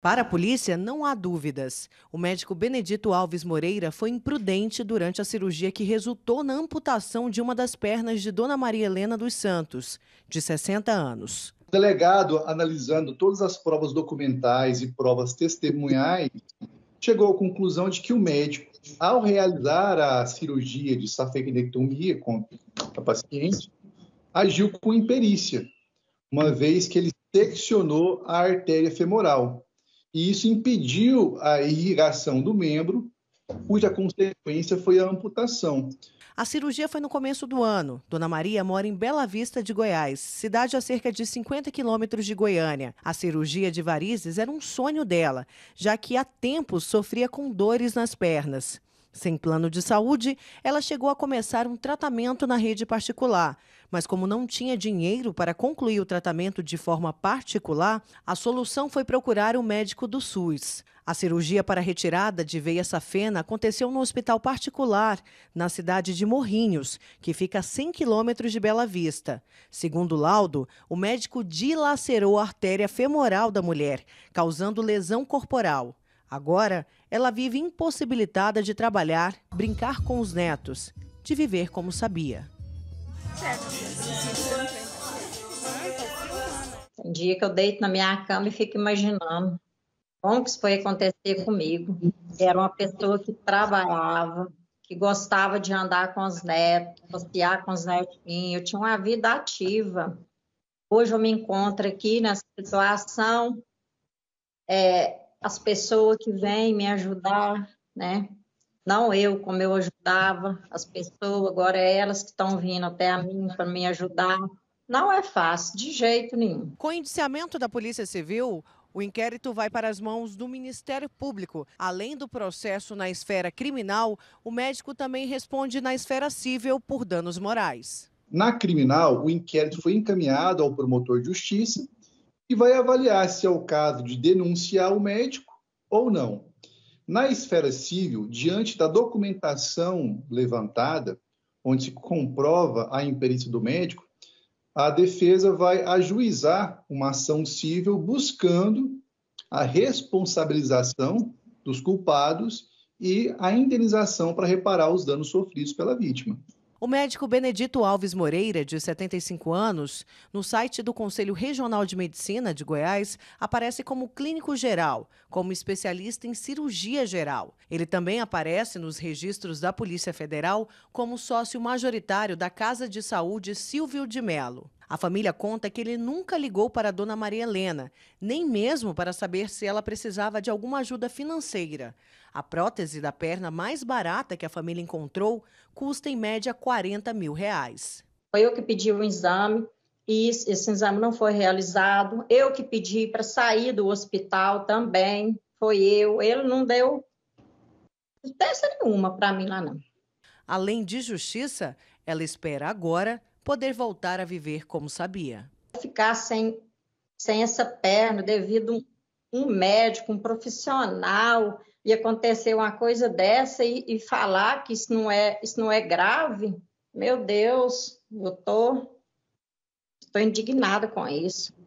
Para a polícia, não há dúvidas. O médico Benedito Alves Moreira foi imprudente durante a cirurgia que resultou na amputação de uma das pernas de Dona Maria Helena dos Santos, de 60 anos. O delegado, analisando todas as provas documentais e provas testemunhais, chegou à conclusão de que o médico, ao realizar a cirurgia de safenectomia com a paciente, agiu com imperícia, uma vez que ele seccionou a artéria femoral, e isso impediu a irrigação do membro, cuja consequência foi a amputação. A cirurgia foi no começo do ano. Dona Maria mora em Bela Vista de Goiás, cidade a cerca de 50 quilômetros de Goiânia. A cirurgia de varizes era um sonho dela, já que há tempos sofria com dores nas pernas. Sem plano de saúde, ela chegou a começar um tratamento na rede particular, mas como não tinha dinheiro para concluir o tratamento de forma particular, a solução foi procurar o médico do SUS. A cirurgia para retirada de veia safena aconteceu no hospital particular, na cidade de Morrinhos, que fica a 100 quilômetros de Bela Vista. Segundo o laudo, o médico dilacerou a artéria femoral da mulher, causando lesão corporal. Agora, ela vive impossibilitada de trabalhar, brincar com os netos, de viver como sabia. Tem dia que eu deito na minha cama e fico imaginando como que isso foi acontecer comigo. Era uma pessoa que trabalhava, que gostava de andar com os netos, passear com os netinhos. Eu tinha uma vida ativa. Hoje eu me encontro aqui nessa situação, é, as pessoas que vêm me ajudar, ah. né? Não eu, como eu ajudava as pessoas, agora é elas que estão vindo até a mim para me ajudar. Não é fácil, de jeito nenhum. Com o indiciamento da Polícia Civil, o inquérito vai para as mãos do Ministério Público. Além do processo na esfera criminal, o médico também responde na esfera civil por danos morais. Na criminal, o inquérito foi encaminhado ao promotor de justiça, e vai avaliar se é o caso de denunciar o médico ou não. Na esfera civil, diante da documentação levantada, onde se comprova a imperícia do médico, a defesa vai ajuizar uma ação civil buscando a responsabilização dos culpados e a indenização para reparar os danos sofridos pela vítima. O médico Benedito Alves Moreira, de 75 anos, no site do Conselho Regional de Medicina de Goiás, aparece como clínico geral, como especialista em cirurgia geral. Ele também aparece nos registros da Polícia Federal como sócio majoritário da Casa de Saúde Silvio de Melo. A família conta que ele nunca ligou para a dona Maria Helena, nem mesmo para saber se ela precisava de alguma ajuda financeira. A prótese da perna mais barata que a família encontrou custa em média 40 mil reais. Foi eu que pedi o um exame e esse exame não foi realizado. Eu que pedi para sair do hospital também, foi eu. Ele não deu peça nenhuma para mim lá não. Além de justiça, ela espera agora poder voltar a viver como sabia. Ficar sem, sem essa perna devido a um, um médico, um profissional, e acontecer uma coisa dessa e, e, falar que isso não é isso não é grave, meu Deus, eu tô estou indignada com isso.